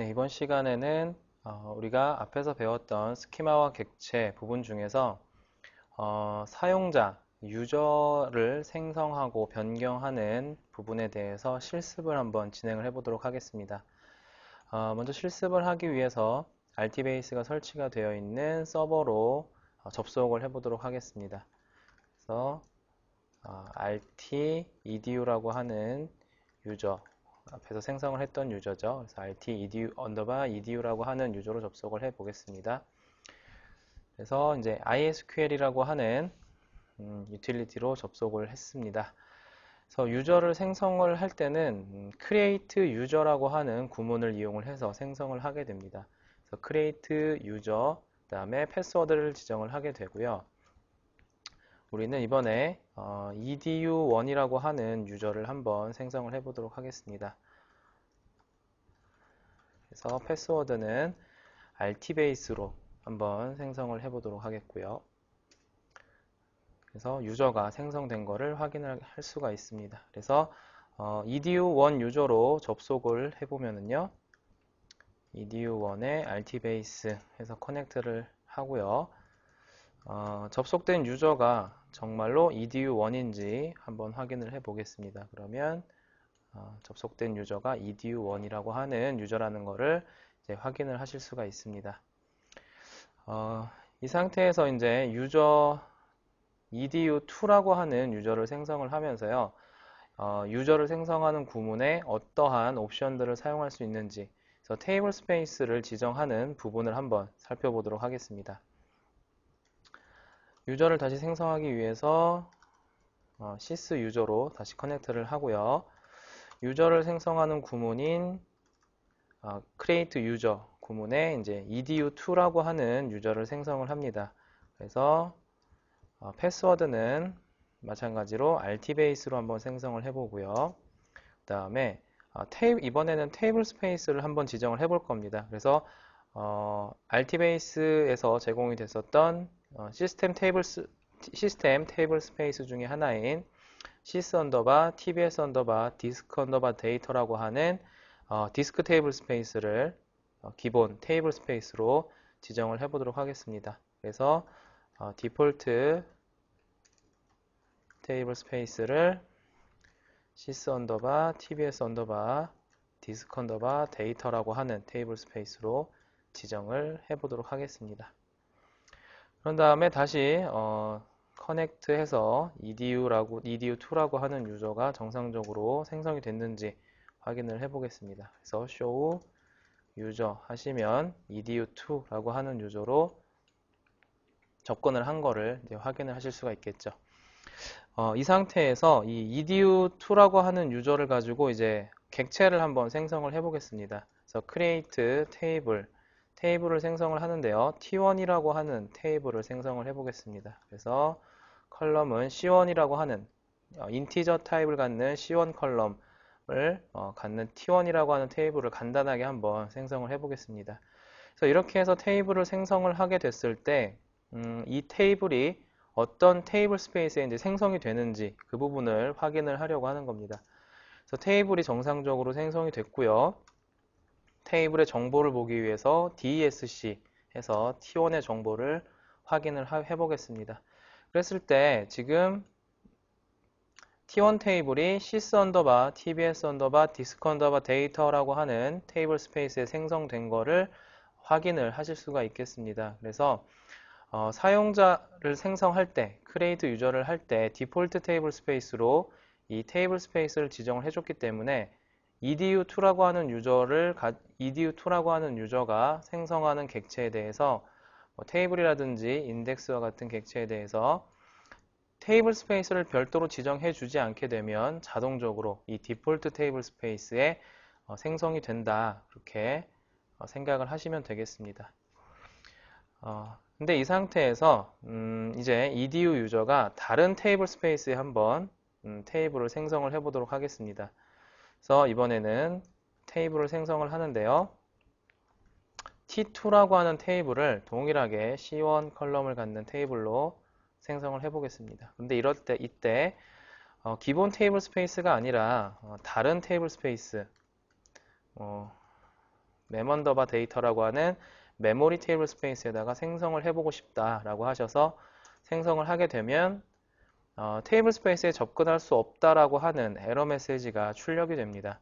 네, 이번 시간에는 어, 우리가 앞에서 배웠던 스키마와 객체 부분 중에서 어, 사용자, 유저를 생성하고 변경하는 부분에 대해서 실습을 한번 진행을 해보도록 하겠습니다. 어, 먼저 실습을 하기 위해서 RT베이스가 설치가 되어 있는 서버로 어, 접속을 해보도록 하겠습니다. 그래서 RT 어, EDU라고 하는 유저 앞에서 생성을 했던 유저죠. 그래서 rt edu 언더바 edu라고 하는 유저로 접속을 해 보겠습니다. 그래서 이제 ISQL이라고 하는 음, 유틸리티로 접속을 했습니다. 그래서 유저를 생성을 할 때는 음, create user라고 하는 구문을 이용을 해서 생성을 하게 됩니다. 그래서 create user 그다음에 패스워드를 지정을 하게 되고요. 우리는 이번에 어, edu1이라고 하는 유저를 한번 생성을 해보도록 하겠습니다. 그래서 패스워드는 rt 베이스로 한번 생성을 해보도록 하겠고요. 그래서 유저가 생성된 것을 확인할 수가 있습니다. 그래서 어, edu1 유저로 접속을 해보면은요. edu1에 rt 베이스 해서 커넥트를 하고요. 어, 접속된 유저가 정말로 edu1인지 한번 확인을 해 보겠습니다. 그러면 어, 접속된 유저가 edu1이라고 하는 유저라는 것을 확인을 하실 수가 있습니다. 어, 이 상태에서 이제 유저 edu2라고 하는 유저를 생성을 하면서요. 어, 유저를 생성하는 구문에 어떠한 옵션들을 사용할 수 있는지 그래서 테이블 스페이스를 지정하는 부분을 한번 살펴보도록 하겠습니다. 유저를 다시 생성하기 위해서 어, 시스 유저로 다시 커넥트를 하고요. 유저를 생성하는 구문인 어, create user 구문에 이제 edu2라고 하는 유저를 생성을 합니다. 그래서 어, 패스워드는 마찬가지로 rt 베이스로 한번 생성을 해보고요. 그 다음에 어, 테이블, 이번에는 테이블 스페이스를 한번 지정을 해볼 겁니다. 그래서 어, RT 베이스에서 제공이 됐었던 어, 시스템 테이블 스, 시스템 테이블 스페이스 중에 하나인 시스 언더바, tbs 언더바, 디스크 언더바 데이터라고 하는 어, 디스크 테이블 스페이스를 어, 기본 테이블 스페이스로 지정을 해보도록 하겠습니다. 그래서 어, 디폴트 테이블 스페이스를 시스 언더바, tbs 언더바, 디스크 언더바 데이터라고 하는 테이블 스페이스로 지정을 해보도록 하겠습니다. 그런 다음에 다시 어, 커넥트해서 edu라고 edu2라고 하는 유저가 정상적으로 생성이 됐는지 확인을 해보겠습니다. 그래서 show 유저 하시면 edu2라고 하는 유저로 접근을 한 거를 확인을 하실 수가 있겠죠. 어, 이 상태에서 이 edu2라고 하는 유저를 가지고 이제 객체를 한번 생성을 해보겠습니다. 그래서 create table 테이블을 생성을 하는데요. T1이라고 하는 테이블을 생성을 해보겠습니다. 그래서 컬럼은 C1이라고 하는 어, 인티저 타입을 갖는 C1 컬럼을 어, 갖는 T1이라고 하는 테이블을 간단하게 한번 생성을 해보겠습니다. 그래서 이렇게 해서 테이블을 생성을 하게 됐을 때, 음, 이 테이블이 어떤 테이블 스페이스에 이제 생성이 되는지 그 부분을 확인을 하려고 하는 겁니다. 그래서 테이블이 정상적으로 생성이 됐고요. 테이블의 정보를 보기 위해서 DESC 해서 T1의 정보를 확인을 해 보겠습니다. 그랬을 때 지금 T1 테이블이 sys 언더바, tbs 언더바, 디스크 언더바 데이터라고 하는 테이블 스페이스에 생성된 거를 확인을 하실 수가 있겠습니다. 그래서 어, 사용자를 생성할 때, create 유저를 할 때 디폴트 테이블 스페이스로 이 테이블 스페이스를 지정을 해줬기 때문에 EDU2라고 하는 유저를 EDU2라고 하는 유저가 생성하는 객체에 대해서 뭐 테이블이라든지 인덱스와 같은 객체에 대해서 테이블 스페이스를 별도로 지정해 주지 않게 되면 자동적으로 이 디폴트 테이블 스페이스에 어, 생성이 된다 그렇게 어, 생각을 하시면 되겠습니다. 어, 근데 이 상태에서 음, 이제 EDU 유저가 다른 테이블 스페이스에 한번 음, 테이블을 생성을 해보도록 하겠습니다. 그래서 이번에는 테이블을 생성을 하는데요. T2라고 하는 테이블을 동일하게 C1 컬럼을 갖는 테이블로 생성을 해보겠습니다. 근데 이럴 때 이때 어, 기본 테이블 스페이스가 아니라 어, 다른 테이블 스페이스 어, 메먼더바 데이터라고 하는 메모리 테이블 스페이스에다가 생성을 해보고 싶다라고 하셔서 생성을 하게 되면 어, 테이블 스페이스에 접근할 수 없다라고 하는 에러 메시지가 출력이 됩니다.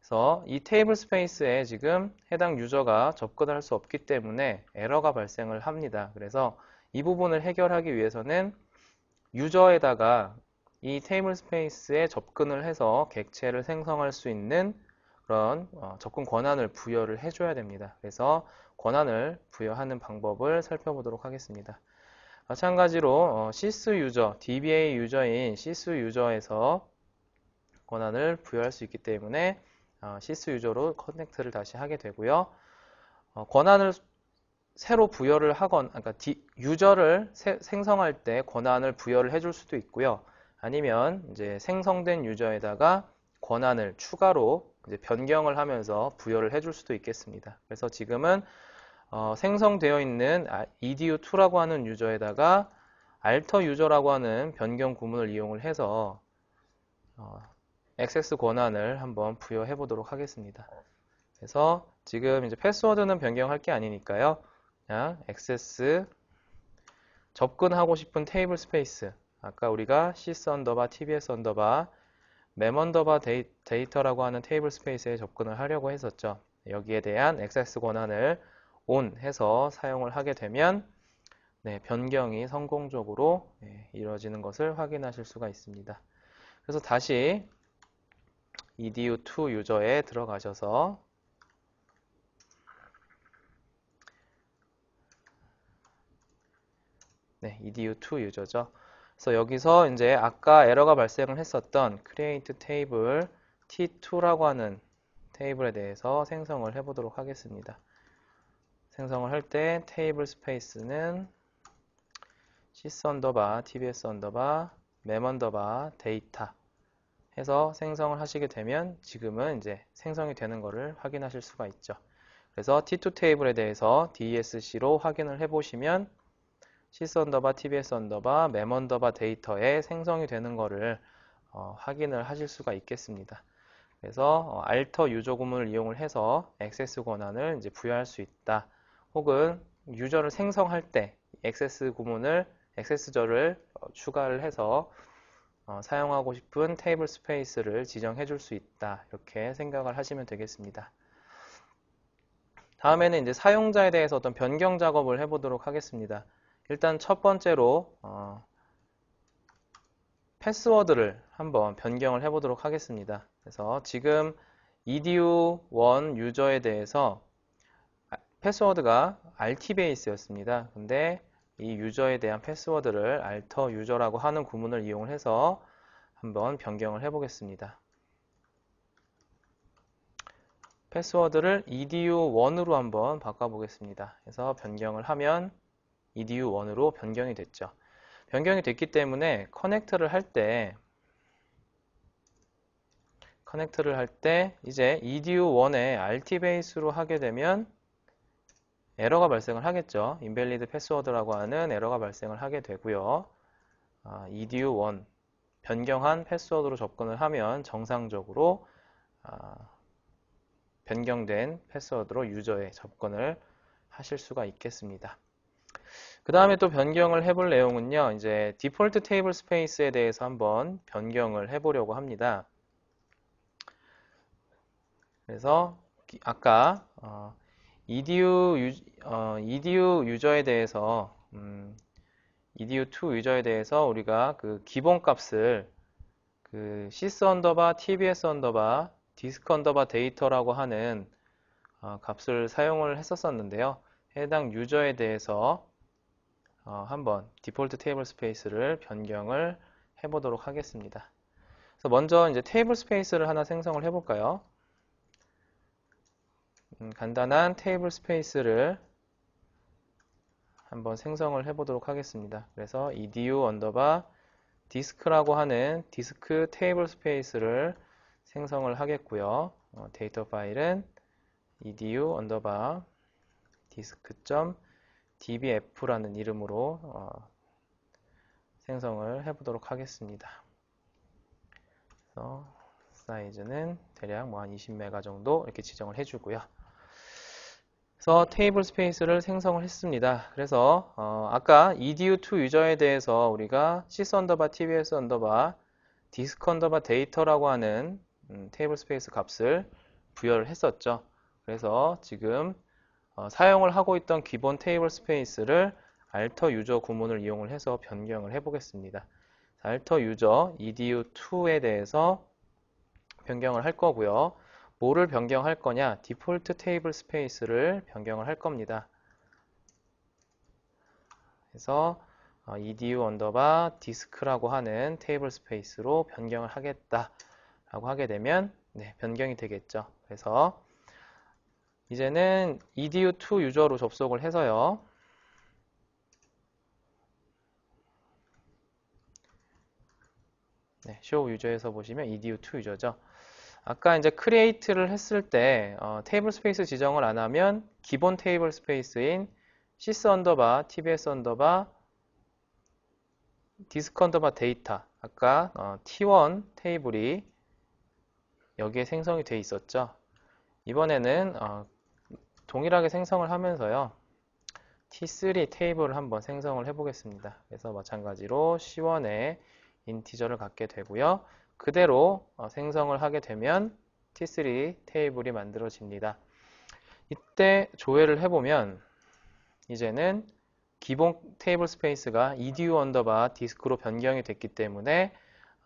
그래서 이 테이블 스페이스에 지금 해당 유저가 접근할 수 없기 때문에 에러가 발생을 합니다. 그래서 이 부분을 해결하기 위해서는 유저에다가 이 테이블 스페이스에 접근을 해서 객체를 생성할 수 있는 그런 어, 접근 권한을 부여를 해줘야 됩니다. 그래서 권한을 부여하는 방법을 살펴보도록 하겠습니다. 마찬가지로 어, 시스 유저, DBA 유저인 시스 유저에서 권한을 부여할 수 있기 때문에 어, 시스 유저로 커넥트를 다시 하게 되고요. 어, 권한을 새로 부여를 하건, 그러니까 디, 유저를 새, 생성할 때 권한을 부여를 해줄 수도 있고요. 아니면 이제 생성된 유저에다가 권한을 추가로 변경을 하면서 부여를 해줄 수도 있겠습니다. 그래서 지금은 어, 생성되어 있는 아, edu2라고 하는 유저에다가 alter 유저라고 하는 변경 구문을 이용을 해서 어, 액세스 권한을 한번 부여해 보도록 하겠습니다. 그래서 지금 이제 패스워드는 변경할 게 아니니까요. 그냥 액세스 접근하고 싶은 테이블 스페이스 아까 우리가 시스 언더바, tbs 언더바, 맴 언더바 데이, 데이터라고 하는 테이블 스페이스에 접근을 하려고 했었죠. 여기에 대한 액세스 권한을 on 해서 사용을 하게 되면 네, 변경이 성공적으로 네, 이루어지는 것을 확인하실 수가 있습니다. 그래서 다시 edu2 유저에 들어가셔서 네, edu2 유저죠. 그래서 여기서 이제 아까 에러가 발생을 했었던 create table t2라고 하는 테이블에 대해서 생성을 해보도록 하겠습니다. 생성을 할 때 테이블 스페이스는 시스 언더바, tbs 언더바, 맴 언더바, 데이터 해서 생성을 하시게 되면 지금은 이제 생성이 되는 것을 확인하실 수가 있죠. 그래서 T2 테이블에 대해서 DESC로 확인을 해보시면 시스 언더바, tbs 언더바, 맴 언더바 데이터에 생성이 되는 것을 어, 확인을 하실 수가 있겠습니다. 그래서 알터 어, 유저 구문을 이용을 해서 액세스 권한을 이제 부여할 수 있다. 혹은 유저를 생성할 때 액세스 구문을 액세스절을 어, 추가를 해서 어, 사용하고 싶은 테이블 스페이스를 지정해 줄 수 있다 이렇게 생각을 하시면 되겠습니다 다음에는 이제 사용자에 대해서 어떤 변경 작업을 해 보도록 하겠습니다 일단 첫 번째로 어, 패스워드를 한번 변경을 해 보도록 하겠습니다 그래서 지금 edu1 유저에 대해서 패스워드가 r 알티베이스였습니다. 근데 이 유저에 대한 패스워드를 alter user라고 하는 구문을 이용해서 한번 변경을 해보겠습니다. 패스워드를 edu1으로 한번 바꿔보겠습니다. 그래서 변경을 하면 edu1으로 변경이 됐죠. 변경이 됐기 때문에 커넥터를 할 때 커넥터를 할 때 이제 edu1에 rt 베이스로 하게 되면 에러가 발생을 하겠죠. invalid password라고 하는 에러가 발생을 하게 되고요. 아, edu1 변경한 패스워드로 접근을 하면 정상적으로 아, 변경된 패스워드로 유저에 접근을 하실 수가 있겠습니다. 그 다음에 또 변경을 해볼 내용은요. 이제 디폴트 테이블 스페이스에 대해서 한번 변경을 해보려고 합니다. 그래서 아까 어, edu, 유, 어, edu 유저에 대해서 음, edu2 유저에 대해서 우리가 그 기본값을 그 sys 언더바 tbs 언더바 디스크 언더바 데이터라고 하는 어, 값을 사용을 했었었는데요. 해당 유저에 대해서 어, 한번 디폴트 테이블 스페이스를 변경을 해보도록 하겠습니다. 그래서 먼저 이제 테이블 스페이스를 하나 생성을 해볼까요? 음, 간단한 테이블 스페이스를 한번 생성을 해보도록 하겠습니다. 그래서 edu 언더바 디스크라고 하는 디스크 테이블 스페이스를 생성을 하겠고요. 어, 데이터 파일은 edu 언더바 디스크.dbf라는 이름으로 어, 생성을 해보도록 하겠습니다. 그래서 사이즈는 대략 뭐 한 20메가 정도 이렇게 지정을 해주고요. 그래서 테이블 스페이스를 생성을 했습니다. 그래서 어, 아까 edu2 유저에 대해서 우리가 sys 언더바 tbs disk underbar 언더바 디스크 언더바 데이터라고 하는 음, 테이블 스페이스 값을 부여를 했었죠. 그래서 지금 어, 사용을 하고 있던 기본 테이블 스페이스를 alter 유저 구문을 이용을 해서 변경을 해보겠습니다. alter 유저 edu2에 대해서 변경을 할 거고요. 뭐를 변경할 거냐 디폴트 테이블 스페이스를 변경을 할 겁니다 그래서 edu 언더바 디스크라고 하는 테이블 스페이스로 변경을 하겠다 라고 하게 되면 네, 변경이 되겠죠 그래서 이제는 edu2 유저로 접속을 해서요 네, show 유저에서 보시면 edu2 유저죠 아까 이제 크리에이트를 했을 때 어, 테이블 스페이스 지정을 안 하면 기본 테이블 스페이스인 시스 언더바, tbs 언더바, 디스크 언더바 데이터 아까 어, t1 테이블이 여기에 생성이 돼 있었죠. 이번에는 어, 동일하게 생성을 하면서요. t3 테이블을 한번 생성을 해보겠습니다. 그래서 마찬가지로 c1에 인티저를 갖게 되고요. 그대로 어, 생성을 하게 되면 T3 테이블이 만들어집니다. 이때 조회를 해보면 이제는 기본 테이블 스페이스가 edu 언더바 디스크로 변경이 됐기 때문에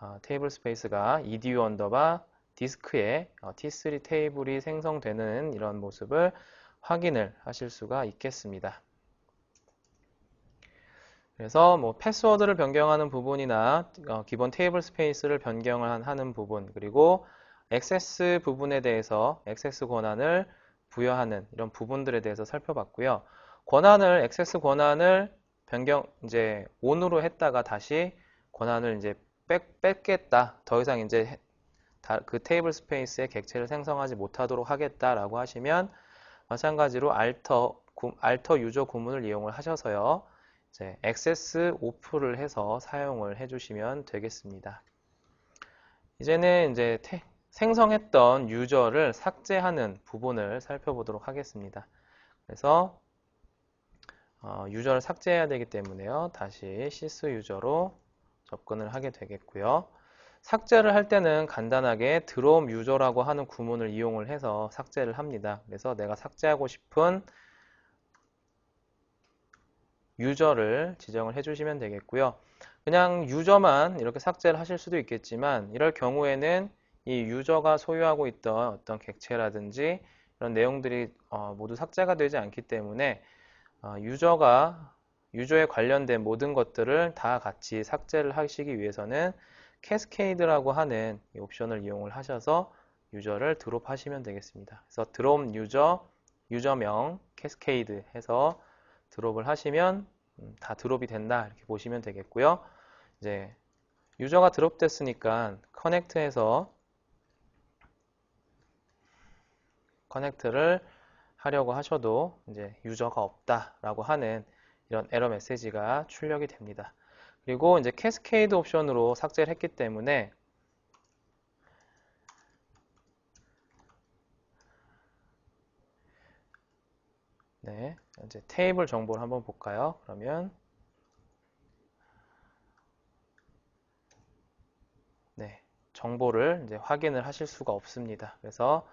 어, 테이블 스페이스가 edu 언더바 디스크에 어, T3 테이블이 생성되는 이런 모습을 확인을 하실 수가 있겠습니다. 그래서 뭐 패스워드를 변경하는 부분이나 어, 기본 테이블 스페이스를 변경을 하는 부분 그리고 액세스 부분에 대해서 액세스 권한을 부여하는 이런 부분들에 대해서 살펴봤고요. 권한을 액세스 권한을 변경 이제 온으로 했다가 다시 권한을 이제 뺏, 뺏겠다. 더 이상 이제 다, 그 테이블 스페이스의 객체를 생성하지 못하도록 하겠다라고 하시면 마찬가지로 알터 알터 유저 고문을 이용을 하셔서요. 이제 네, 액세스 오프를 해서 사용을 해주시면 되겠습니다. 이제는 이제 생성했던 유저를 삭제하는 부분을 살펴보도록 하겠습니다. 그래서 어, 유저를 삭제해야 되기 때문에요. 다시 실수 유저로 접근을 하게 되겠고요. 삭제를 할 때는 간단하게 드롬 유저라고 하는 구문을 이용을 해서 삭제를 합니다. 그래서 내가 삭제하고 싶은 유저를 지정을 해주시면 되겠고요. 그냥 유저만 이렇게 삭제를 하실 수도 있겠지만 이럴 경우에는 이 유저가 소유하고 있던 어떤 객체라든지 이런 내용들이 어, 모두 삭제가 되지 않기 때문에 어, 유저가 유저에 관련된 모든 것들을 다 같이 삭제를 하시기 위해서는 캐스케이드라고 하는 옵션을 이용을 하셔서 유저를 드롭하시면 되겠습니다. 그래서 드롭 유저, 유저명, 캐스케이드 해서 드롭을 하시면 음, 다 드롭이 된다 이렇게 보시면 되겠고요. 이제 유저가 드롭됐으니까 커넥트에서 커넥트를 하려고 하셔도 이제 유저가 없다라고 하는 이런 에러 메시지가 출력이 됩니다. 그리고 이제 캐스케이드 옵션으로 삭제를 했기 때문에 네, 이제 테이블 정보를 한번 볼까요? 그러면 네, 정보를 이제 확인을 하실 수가 없습니다. 그래서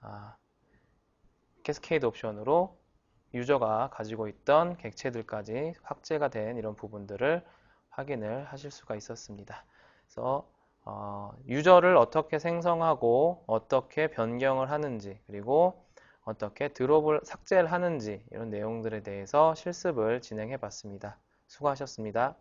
아, 캐스케이드 옵션으로 유저가 가지고 있던 객체들까지 확제가된 이런 부분들을 확인을 하실 수가 있었습니다. 그래서 어, 유저를 어떻게 생성하고 어떻게 변경을 하는지 그리고 어떻게 드롭을 삭제를 하는지 이런 내용들에 대해서 실습을 진행해 봤습니다. 수고하셨습니다.